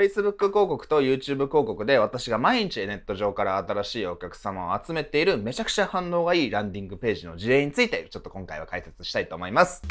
Facebook 広告と YouTube 広告で私が毎日ネット上から新しいお客様を集めているめちゃくちゃ反応がいいランディングページの事例についてちょっと今回は解説したいと思います。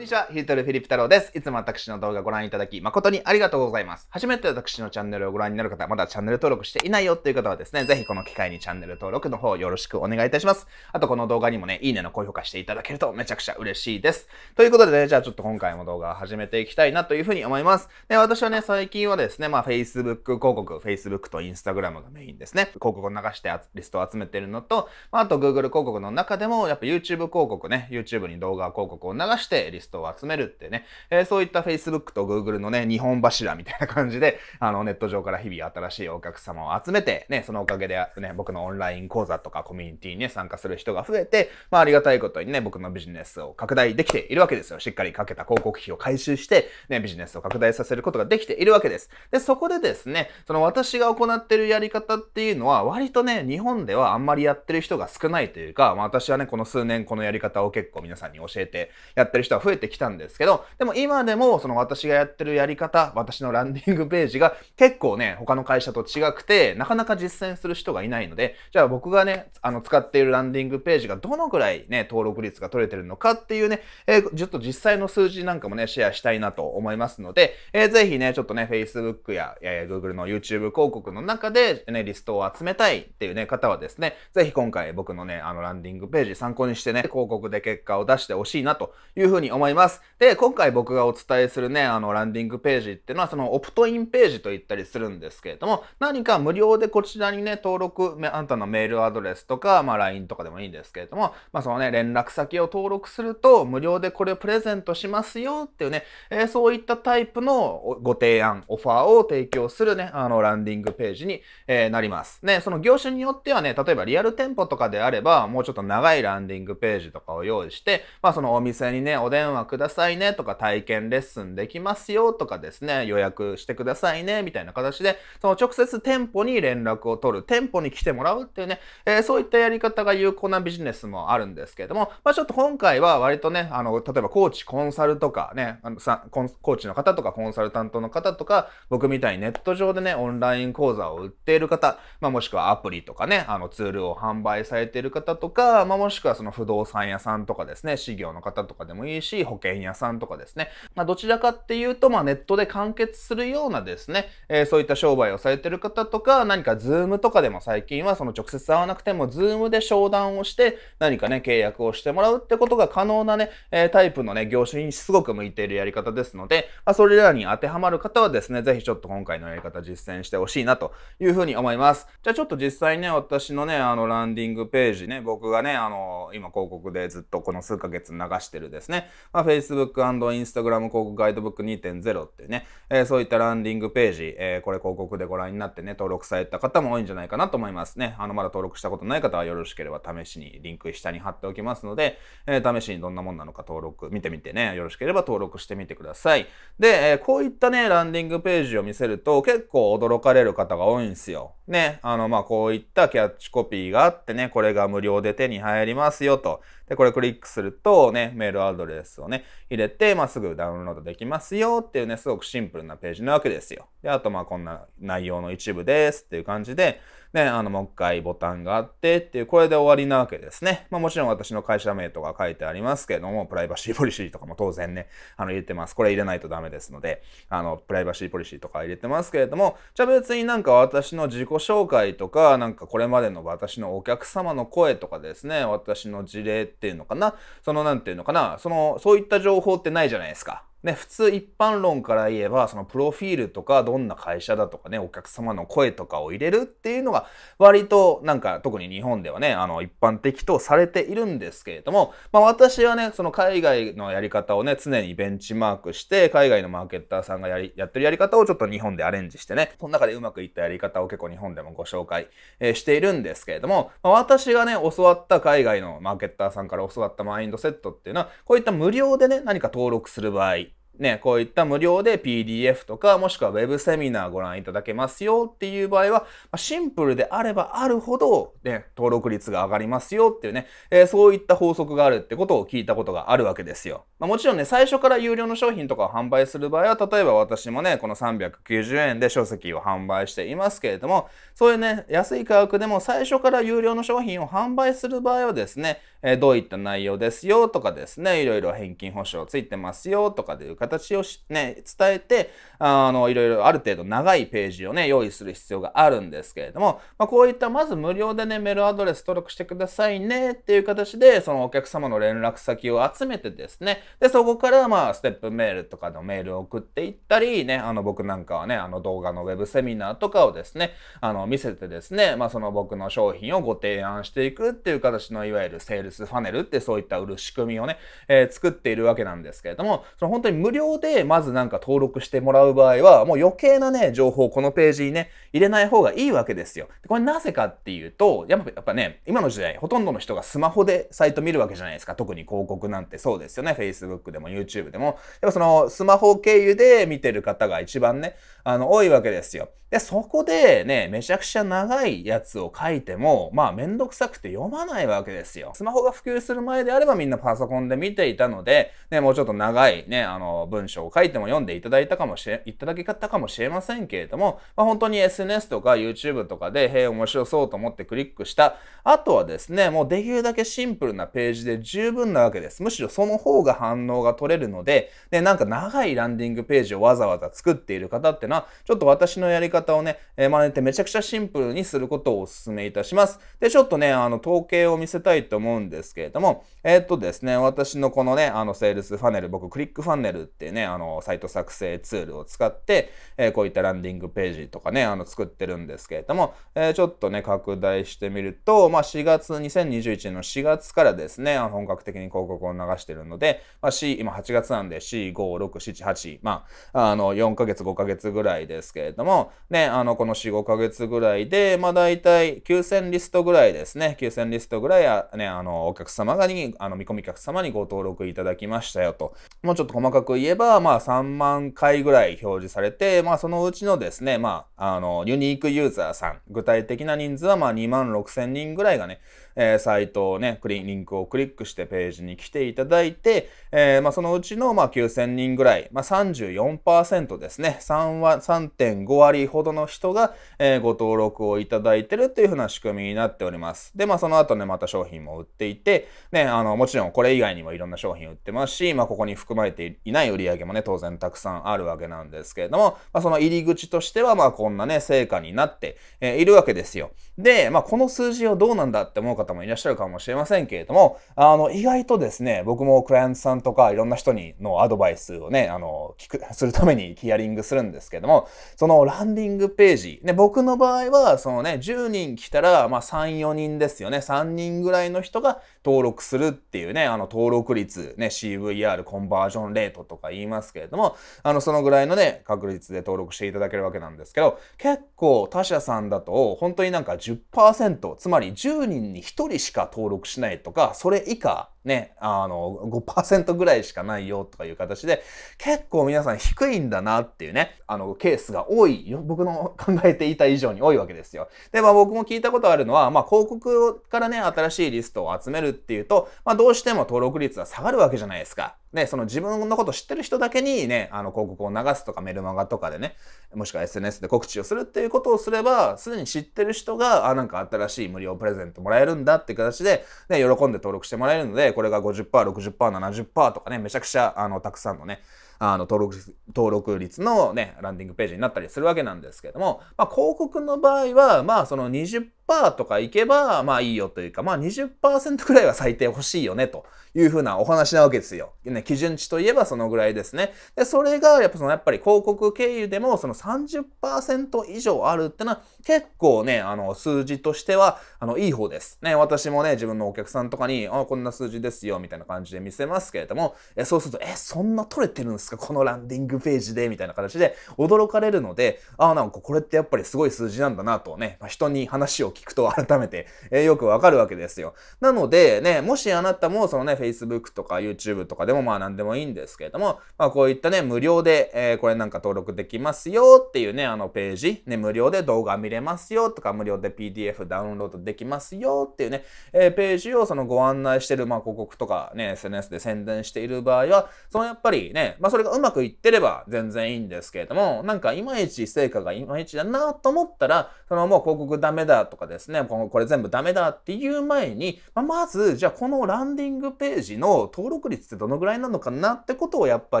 にちは、ヒルトルフィリップ太郎です。いつも私の動画ご覧いただき、誠にありがとうございます。初めて私のチャンネルをご覧になる方、まだチャンネル登録していないよという方はですね、ぜひこの機会にチャンネル登録の方よろしくお願いいたします。あとこの動画にもね、いいねの高評価していただけるとめちゃくちゃ嬉しいです。ということでね、じゃあちょっと今回も動画を始めていきたいなというふうに思います。で、私はね、最近はですね、まあ Facebook 広告、Facebook と Instagram がメインですね。広告を流してリストを集めてるのと、まあ、あと Google 広告の中でも、やっぱ YouTube 広告ね、YouTube に動画広告を流してリストトを集めるってね、えー、そういった Facebook と Google のね、日本柱みたいな感じで、あの、ネット上から日々新しいお客様を集めて、ね、そのおかげでね、僕のオンライン講座とかコミュニティにね、参加する人が増えて、まあ、ありがたいことにね、僕のビジネスを拡大できているわけですよ。しっかりかけた広告費を回収して、ね、ビジネスを拡大させることができているわけです。で、そこでですね、その私が行ってるやり方っていうのは、割とね、日本ではあんまりやってる人が少ないというか、まあ、私はね、この数年このやり方を結構皆さんに教えてやってる人は増えててきたんですけど、でも今でもその私がやってるやり方、私のランディングページが結構ね、他の会社と違くて、なかなか実践する人がいないので、じゃあ僕がね、あの使っているランディングページがどのくらいね、登録率が取れてるのかっていうね、えー、ちょっと実際の数字なんかもね、シェアしたいなと思いますので、えー、ぜひね、ちょっとね、Facebook や、え Google の YouTube 広告の中で、ね、リストを集めたいっていうね、方はですね、ぜひ今回僕のね、あのランディングページ参考にしてね、広告で結果を出してほしいなというふうに思います。います。で、今回僕がお伝えするね、あの、ランディングページっていうのは、そのオプトインページと言ったりするんですけれども、何か無料でこちらにね、登録、あんたのメールアドレスとか、まあ、LINE とかでもいいんですけれども、まあ、そのね、連絡先を登録すると、無料でこれをプレゼントしますよっていうね、えー、そういったタイプのご提案、オファーを提供するね、あの、ランディングページに、えー、なります。ね、その業種によってはね、例えばリアル店舗とかであれば、もうちょっと長いランディングページとかを用意して、まあ、そのお店にね、お電話くださいねとか体験レッスンできますよとかですね、予約してくださいねみたいな形で、その直接店舗に連絡を取る、店舗に来てもらうっていうね、えー、そういったやり方が有効なビジネスもあるんですけれども、まあ、ちょっと今回は割とね、あの、例えばコーチコンサルとかね、あのさコーチの方とかコンサルタントの方とか、僕みたいにネット上でね、オンライン講座を売っている方、まあ、もしくはアプリとかね、あのツールを販売されている方とか、まあ、もしくはその不動産屋さんとかですね、事業の方とかでもいいし、保険屋さんとかですね。まあ、どちらかっていうと、まあ、ネットで完結するようなですね、えー、そういった商売をされてる方とか、何かズームとかでも最近はその直接会わなくても、ズームで商談をして、何かね、契約をしてもらうってことが可能なね、えー、タイプのね、業種にすごく向いているやり方ですので、まあ、それらに当てはまる方はですね、ぜひちょっと今回のやり方実践してほしいなというふうに思います。じゃあちょっと実際ね、私のね、あの、ランディングページね、僕がね、あの、今広告でずっとこの数ヶ月流してるですね、ま Facebook& Instagram 広告ガイドブック2.0っていうね、えー、そういったランディングページ、えー、これ広告でご覧になってね、登録された方も多いんじゃないかなと思いますね。あの、まだ登録したことない方はよろしければ試しにリンク下に貼っておきますので、えー、試しにどんなもんなのか登録、見てみてね、よろしければ登録してみてください。で、えこういったね、ランディングページを見せると結構驚かれる方が多いんですよ。ね、あの、まあ、こういったキャッチコピーがあってね、これが無料で手に入りますよと。で、これクリックするとね、メールアドレスをね、入れて、まあ、すぐダウンロードできますよっていうね、すごくシンプルなページなわけですよ。で、あと、ま、こんな内容の一部ですっていう感じで、ね、あの、もう一回ボタンがあってっていう、これで終わりなわけですね。まあもちろん私の会社名とか書いてありますけども、プライバシーポリシーとかも当然ね、あの、入れてます。これ入れないとダメですので、あの、プライバシーポリシーとか入れてますけれども、じゃあ別になんか私の自己紹介とか、なんかこれまでの私のお客様の声とかですね、私の事例っていうのかな、そのなんていうのかな、その、そういった情報ってないじゃないですか。ね、普通一般論から言えば、そのプロフィールとか、どんな会社だとかね、お客様の声とかを入れるっていうのが、割となんか特に日本ではね、あの一般的とされているんですけれども、まあ私はね、その海外のやり方をね、常にベンチマークして、海外のマーケッターさんがやりやってるやり方をちょっと日本でアレンジしてね、その中でうまくいったやり方を結構日本でもご紹介、しているんですけれども、まあ、私がね、教わった海外のマーケッターさんから教わったマインドセットっていうのは、こういった無料でね、何か登録する場合、ね、こういった無料で PDF とか、もしくは Web セミナーご覧いただけますよっていう場合は、シンプルであればあるほど、ね、登録率が上がりますよっていうね、えー、そういった法則があるってことを聞いたことがあるわけですよ。まあ、もちろんね、最初から有料の商品とかを販売する場合は、例えば私もね、この390円で書籍を販売していますけれども、そういうね、安い価格でも最初から有料の商品を販売する場合はですね、えー、どういった内容ですよとかですね、いろいろ返金保証ついてますよとかでいう形をね、伝えて、あの、いろいろある程度長いページをね、用意する必要があるんですけれども、まあ、こういったまず無料でね、メールアドレス登録してくださいねっていう形で、そのお客様の連絡先を集めてですね、で、そこからまあ、ステップメールとかのメールを送っていったり、ね、あの、僕なんかはね、あの動画のウェブセミナーとかをですね、あの、見せてですね、まあ、その僕の商品をご提案していくっていう形の、いわゆるセールスファネルってそういった売る仕組みをね、えー、作っているわけなんですけれども、その本当に無料でまずなんか登録してもらう場合は、もう余計なね、情報をこのページにね、入れない方がいいわけですよ。これなぜかっていうと、やっぱね、今の時代、ほとんどの人がスマホでサイト見るわけじゃないですか。特に広告なんてそうですよね。Facebook でも YouTube でも。やっぱその、スマホ経由で見てる方が一番ね、あの、多いわけですよ。で、そこでね、めちゃくちゃ長いやつを書いても、まあ、めんどくさくて読まないわけですよ。スマホが普及する前であればみんなパソコンで見ていたので、ね、もうちょっと長いね、あの、文章を書いても読んでいただいたかもしれ、いただけたかもしれませんけれども、まあ、本当に SNS とか YouTube とかで、へえ、面白そうと思ってクリックした。あとはですね、もうできるだけシンプルなページで十分なわけです。むしろその方が反応が取れるので、で、なんか長いランディングページをわざわざ作っている方ってのは、ちょっと私のやり方をね、え真似てめちゃくちゃシンプルにすることをお勧めいたします。で、ちょっとね、あの、統計を見せたいと思うんですけれども、えー、っとですね、私のこのね、あの、セールスファネル、僕、クリックファネルていうね、あの、サイト作成ツールを使って、えー、こういったランディングページとかね、あの、作ってるんですけれども、えー、ちょっとね、拡大してみると、まあ、4月、2021年の4月からですね、あの本格的に広告を流してるので、まあ、C、今8月なんで C、5、6、7、8、まあ、あの、4ヶ月、5ヶ月ぐらいですけれども、ね、あの、この4、5ヶ月ぐらいで、まあ、大体9000リストぐらいですね、9000リストぐらいは、ね、あの、お客様がに、あの、見込み客様にご登録いただきましたよと。もうちょっと細かく言えば、まあ、3万回ぐらい表示されて、まあ、そのうちのですね、まあ、あの、ユニークユーザーさん、具体的な人数は、まあ、2万6千人ぐらいがね、えー、サイトをね、クリリンクをクリックしてページに来ていただいて、えー、まあ、そのうちの、まあ、9000人ぐらい、まあ、34%ですね、3は、3.5割ほどの人が、えー、ご登録をいただいてるというふうな仕組みになっております。で、まあ、その後ね、また商品も売っていて、ね、あの、もちろんこれ以外にもいろんな商品売ってますし、まあ、ここに含まれていない売り上げもね、当然たくさんあるわけなんですけれども、まあ、その入り口としては、まあ、こんなね、成果になって、えいるわけですよ。で、まあ、この数字をどうなんだって思う方方もいらっしゃるかもしれませんけれども、あの、意外とですね、僕もクライアントさんとかいろんな人にのアドバイスをね、あの、聞く、するためにヒアリングするんですけども、そのランディングページ、ね、僕の場合は、そのね、10人来たら、まあ3、4人ですよね、3人ぐらいの人が登録するっていうね、あの、登録率、ね、CVR、コンバージョンレートとか言いますけれども、あの、そのぐらいのね、確率で登録していただけるわけなんですけど、結構他社さんだと、本当になんか10%、つまり10人に1 1人しか登録しないとか、それ以下、ね、あの、5%ぐらいしかないよとかいう形で、結構皆さん低いんだなっていうね、あの、ケースが多いよ。僕の考えていた以上に多いわけですよ。で、まあ僕も聞いたことあるのは、まあ広告からね、新しいリストを集めるっていうと、まあどうしても登録率は下がるわけじゃないですか。ね、その自分のこと知ってる人だけにね、あの広告を流すとかメルマガとかでね、もしくは SNS で告知をするっていうことをすれば、すでに知ってる人が、あ、なんか新しい無料プレゼントもらえるんだって形で、ね、喜んで登録してもらえるので、これが50%、60%、70%とかね、めちゃくちゃ、あの、たくさんのね、あの登録登録率のね、ランディングページになったりするわけなんですけども、まあ、広告の場合は、まあ、その20%パ0とかいけば、まあいいよというか、まあ20%くらいは最低欲しいよね、というふうなお話なわけですよ。ね、基準値といえばそのぐらいですね。で、それが、やっぱその、やっぱり広告経由でも、その30%以上あるってのは、結構ね、あの、数字としては、あの、いい方です。ね、私もね、自分のお客さんとかに、あ、こんな数字ですよ、みたいな感じで見せますけれども、えそうすると、え、そんな取れてるんですかこのランディングページで、みたいな形で驚かれるので、あ、なんかこれってやっぱりすごい数字なんだなとね、まあ、人に話を聞くと改めて、えー、よくわかるわけですよ。なのでね、もしあなたもそのね、Facebook とか YouTube とかでもまあ何でもいいんですけれども、まあこういったね、無料で、えー、これなんか登録できますよっていうね、あのページ、ね、無料で動画見れますよとか、無料で PDF ダウンロードできますよっていうね、えー、ページをそのご案内してる、まあ広告とかね、SNS で宣伝している場合は、そのやっぱりね、まあそれがうまくいってれば全然いいんですけれども、なんかいまいち成果がいまいちだなと思ったら、そのもう広告ダメだとか、かですね、このこれ全部ダメだっていう前に、まあ、まず、じゃあこのランディングページの登録率ってどのぐらいなのかなってことをやっぱ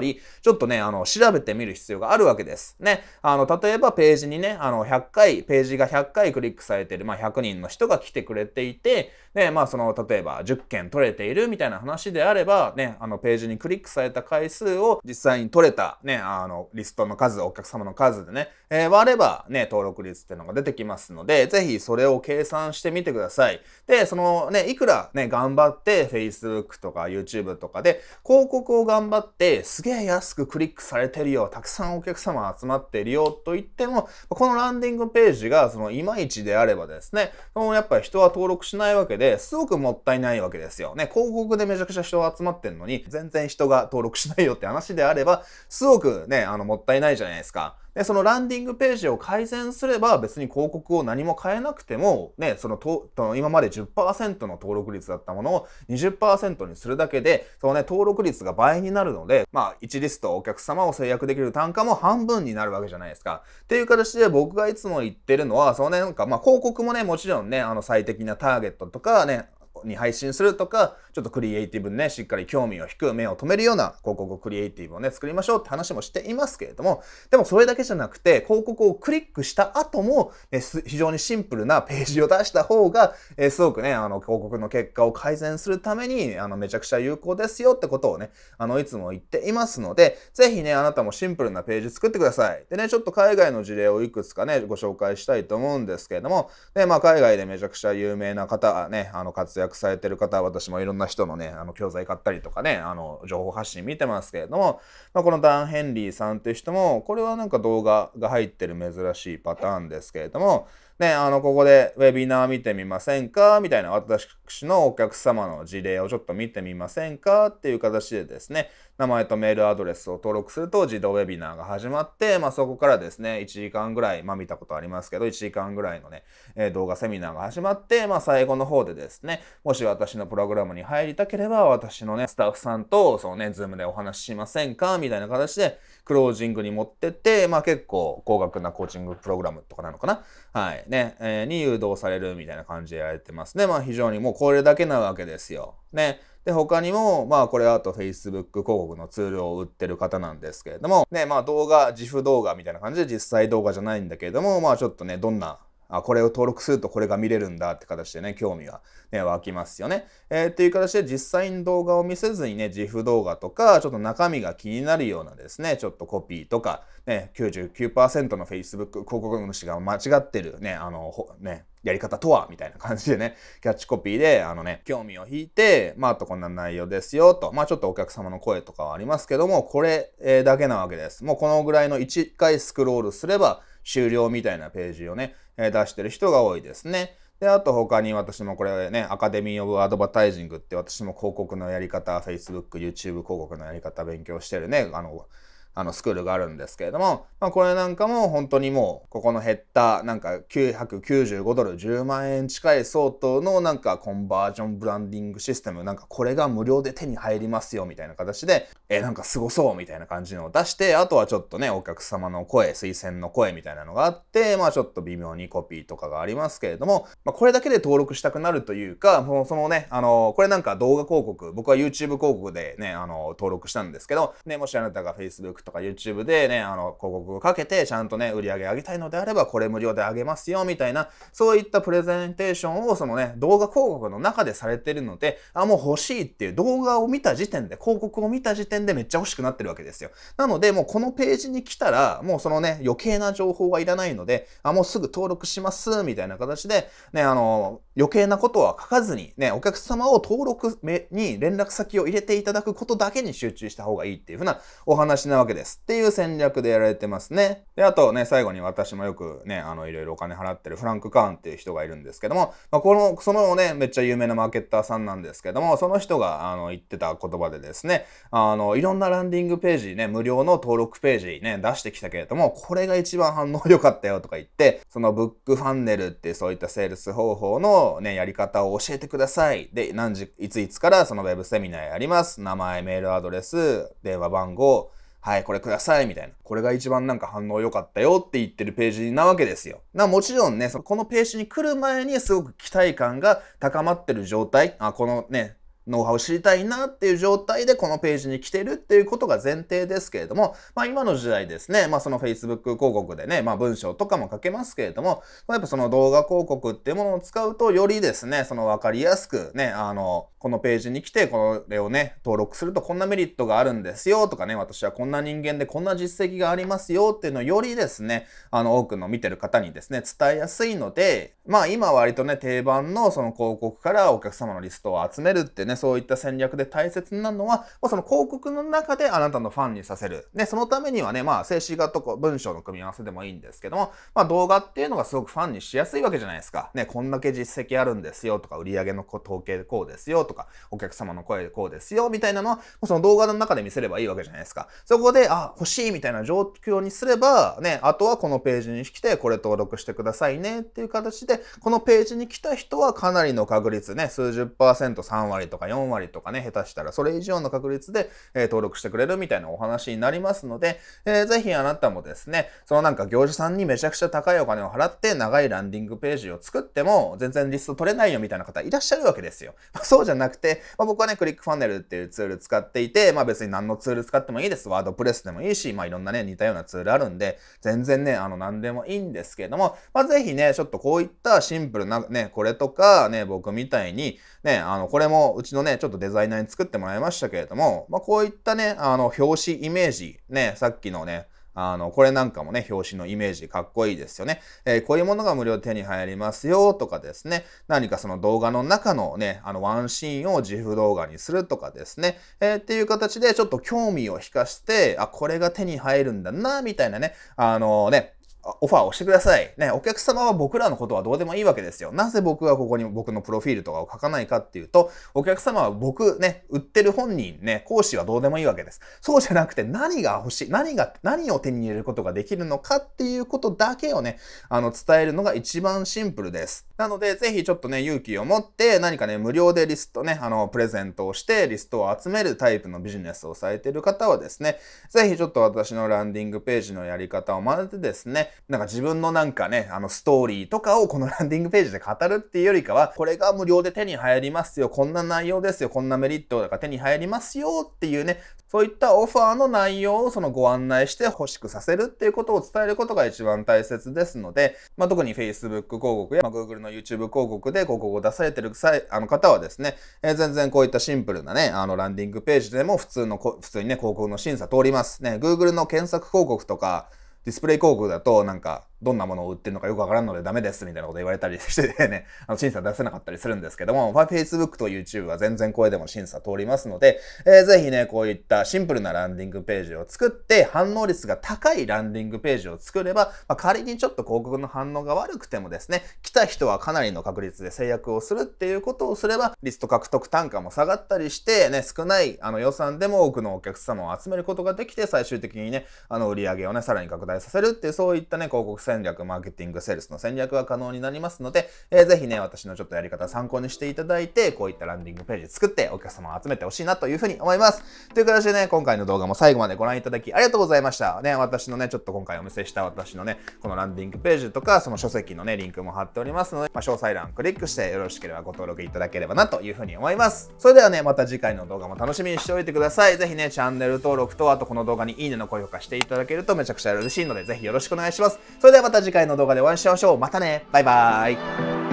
り、ちょっとね、あの、調べてみる必要があるわけです。ね。あの、例えばページにね、あの、100回、ページが100回クリックされてる、まあ、100人の人が来てくれていて、ね、まあ、その、例えば10件取れているみたいな話であれば、ね、あの、ページにクリックされた回数を実際に取れた、ね、あの、リストの数、お客様の数でね、えー、割れば、ね、登録率っていうのが出てきますので、ぜひそれをを計算してみてください。で、そのね、いくらね、頑張って Facebook とか YouTube とかで広告を頑張ってすげえ安くクリックされてるよ、たくさんお客様集まってるよと言っても、このランディングページがそのいまいちであればですね、そのやっぱり人は登録しないわけですごくもったいないわけですよ。ね、広告でめちゃくちゃ人が集まってんのに全然人が登録しないよって話であればすごくね、あのもったいないじゃないですか。で、そのランディングページを改善すれば別に広告を何も変えなくても、ね、そのと今まで10%の登録率だったものを20%にするだけで、そのね、登録率が倍になるので、まあ、1リストお客様を制約できる単価も半分になるわけじゃないですか。っていう形で僕がいつも言ってるのは、そのね、なんかまあ広告もね、もちろんね、あの最適なターゲットとかね、に配信するとか、ちょっとクリエイティブにね、しっかり興味を引く、目を留めるような広告クリエイティブをね、作りましょうって話もしていますけれども、でもそれだけじゃなくて、広告をクリックした後も、ね、非常にシンプルなページを出した方が、えー、すごくね、あの、広告の結果を改善するために、あの、めちゃくちゃ有効ですよってことをね、あの、いつも言っていますので、ぜひね、あなたもシンプルなページ作ってください。でね、ちょっと海外の事例をいくつかね、ご紹介したいと思うんですけれども、で、まあ、海外でめちゃくちゃ有名な方、ね、あの、活躍されてる方、私もいろんなな人のね、あの教材買ったりとかね、あの情報発信見てますけれども、まあ、このダン・ヘンリーさんという人も、これはなんか動画が入ってる珍しいパターンですけれども、ね、あの、ここでウェビナー見てみませんかみたいな私のお客様の事例をちょっと見てみませんかっていう形でですね、名前とメールアドレスを登録すると自動ウェビナーが始まって、まあ、そこからですね、1時間ぐらい、まあ、見たことありますけど、1時間ぐらいのね、え動画セミナーが始まって、まあ、最後の方でですね、もし私のプログラムに入りたければ、私のね、スタッフさんと、そのね、ズームでお話ししませんかみたいな形で、クロージングに持ってって、まあ、結構高額なコーチングプログラムとかなのかなはい。ね、えー、に誘導されるみたいな感じでやられてますね。まあ非常にもうこれだけなわけですよ。ね。で、他にも、まあこれあと Facebook 広告のツールを売ってる方なんですけれども、ね、まあ動画、自負動画みたいな感じで実際動画じゃないんだけれども、まあちょっとね、どんなあこれを登録するとこれが見れるんだって形でね、興味が、ね、湧きますよね。えー、っていう形で実際に動画を見せずにね、自負動画とか、ちょっと中身が気になるようなですね、ちょっとコピーとか、ね、99%の Facebook 広告主が間違ってるね、あの、ね、やり方とはみたいな感じでね、キャッチコピーで、あのね、興味を引いて、まあ、あとこんな内容ですよと、まあ、ちょっとお客様の声とかはありますけども、これだけなわけです。もうこのぐらいの1回スクロールすれば、終了みたいなページをね、出してる人が多いですね。で、あと他に私もこれね、アカデミー・オブ・アドバタイジングって私も広告のやり方、Facebook、YouTube 広告のやり方勉強してるね、あの、あの、スクールがあるんですけれども、まあ、これなんかも本当にもう、ここの減った、なんか995ドル10万円近い相当のなんかコンバージョンブランディングシステム、なんかこれが無料で手に入りますよ、みたいな形で、えなんかすごそう、みたいな感じのを出して、あとはちょっとね、お客様の声、推薦の声みたいなのがあって、まあちょっと微妙にコピーとかがありますけれども、まあ、これだけで登録したくなるというか、もうそのね、あの、これなんか動画広告、僕は YouTube 広告でね、あの、登録したんですけど、ね、もしあなたが Facebook とか YouTube でね、あの、広告をかけて、ちゃんとね、売り上げ上げたいのであれば、これ無料であげますよ、みたいな、そういったプレゼンテーションを、そのね、動画広告の中でされてるので、あ、もう欲しいっていう動画を見た時点で、広告を見た時点でめっちゃ欲しくなってるわけですよ。なので、もうこのページに来たら、もうそのね、余計な情報はいらないので、あ、もうすぐ登録します、みたいな形で、ね、あの、余計なことは書かずに、ね、お客様を登録に連絡先を入れていただくことだけに集中した方がいいっていうふうなお話なわけです。けです。っていう戦略でやられてますね。で、あとね、最後に私もよくね、あの、いろいろお金払ってるフランク・カーンっていう人がいるんですけども、まあ、この、そのね、めっちゃ有名なマーケッターさんなんですけども、その人が、あの、言ってた言葉でですね、あの、いろんなランディングページね、無料の登録ページね、出してきたけれども、これが一番反応良かったよとか言って、そのブックファンネルってそういったセールス方法のね、やり方を教えてください。で、何時、いついつからそのウェブセミナーやります。名前、メールアドレス、電話番号、はい、これください、みたいな。これが一番なんか反応良かったよって言ってるページなわけですよ。な、もちろんね、このページに来る前にすごく期待感が高まってる状態。あ、このね、ノウハウを知りたいなっていう状態でこのページに来てるっていうことが前提ですけれども、まあ今の時代ですね、まあその Facebook 広告でね、まあ文章とかも書けますけれども、まあ、やっぱその動画広告っていうものを使うとよりですね、そのわかりやすくね、あの、このページに来てこれをね、登録するとこんなメリットがあるんですよとかね、私はこんな人間でこんな実績がありますよっていうのをよりですね、あの多くの見てる方にですね、伝えやすいので、まあ今割とね、定番のその広告からお客様のリストを集めるってね、ね、そういった戦略で大切なのは、まあ、その広告の中であなたのファンにさせる。ね、そのためにはね、まあ、静止画とか文章の組み合わせでもいいんですけども、まあ、動画っていうのがすごくファンにしやすいわけじゃないですか。ね、こんだけ実績あるんですよとか、売上の統計こうですよとか、お客様の声こうですよみたいなのは、その動画の中で見せればいいわけじゃないですか。そこで、あ、欲しいみたいな状況にすれば、ね、あとはこのページに来て、これ登録してくださいねっていう形で、このページに来た人はかなりの確率ね、数十パーセント3割とかか4割とかね、下手したらそれ以上の確率で、えー、登録してくれるみたいなお話になりますので、えー、ぜひあなたもですね、そのなんか業者さんにめちゃくちゃ高いお金を払って長いランディングページを作っても全然リスト取れないよみたいな方いらっしゃるわけですよ。まあ、そうじゃなくて、まあ、僕はね、クリックファネルっていうツール使っていて、まあ別に何のツール使ってもいいです。ワードプレスでもいいし、まあいろんなね、似たようなツールあるんで、全然ね、あの何でもいいんですけれども、まあぜひね、ちょっとこういったシンプルなね、これとかね、僕みたいに、ね、あの、これもうちのね、ちょっとデザイナーに作ってもらいましたけれども、まあ、こういったね、あの、表紙イメージ、ね、さっきのね、あの、これなんかもね、表紙のイメージかっこいいですよね。えー、こういうものが無料手に入りますよとかですね。何かその動画の中のね、あのワンシーンを自負動画にするとかですね。えー、っていう形でちょっと興味を引かして、あ、これが手に入るんだな、みたいなね、あのー、ね、オファーをしてください。ね、お客様は僕らのことはどうでもいいわけですよ。なぜ僕がここに僕のプロフィールとかを書かないかっていうと、お客様は僕ね、売ってる本人ね、講師はどうでもいいわけです。そうじゃなくて何が欲しい、何が、何を手に入れることができるのかっていうことだけをね、あの、伝えるのが一番シンプルです。なので、ぜひちょっとね、勇気を持って何かね、無料でリストね、あの、プレゼントをして、リストを集めるタイプのビジネスをされている方はですね、ぜひちょっと私のランディングページのやり方を学んてですね、なんか自分のなんかね、あのストーリーとかをこのランディングページで語るっていうよりかは、これが無料で手に入りますよ、こんな内容ですよ、こんなメリットが手に入りますよっていうね、そういったオファーの内容をそのご案内して欲しくさせるっていうことを伝えることが一番大切ですので、まあ、特に Facebook 広告や、まあ、Google の YouTube 広告で広告を出されてる際、あの方はですね、えー、全然こういったシンプルなね、あのランディングページでも普通の、普通にね、広告の審査通ります。ね、Google の検索広告とか、ディスプレイ広告だとなんかどんなものを売ってるのかよくわからんのでダメですみたいなこと言われたりしてね、あの審査出せなかったりするんですけども、Facebook と YouTube は全然声でも審査通りますので、えー、ぜひね、こういったシンプルなランディングページを作って、反応率が高いランディングページを作れば、まあ、仮にちょっと広告の反応が悪くてもですね、来た人はかなりの確率で制約をするっていうことをすれば、リスト獲得単価も下がったりして、ね、少ないあの予算でも多くのお客様を集めることができて、最終的にね、あの売り上げをね、さらに拡大させるっていう、そういったね、広告戦戦略、マーケティング、セールスの戦略が可能になりますので、えー、ぜひね、私のちょっとやり方参考にしていただいて、こういったランディングページ作ってお客様を集めてほしいなというふうに思います。という形でね、今回の動画も最後までご覧いただきありがとうございました。ね、私のね、ちょっと今回お見せした私のね、このランディングページとか、その書籍のね、リンクも貼っておりますので、まあ、詳細欄クリックしてよろしければご登録いただければなというふうに思います。それではね、また次回の動画も楽しみにしておいてください。ぜひね、チャンネル登録と、あとこの動画にいいねの高評価していただけるとめちゃくちゃ嬉しいので、ぜひよろしくお願いします。それではまた次回の動画でお会いしましょう。またね。バイバーイ。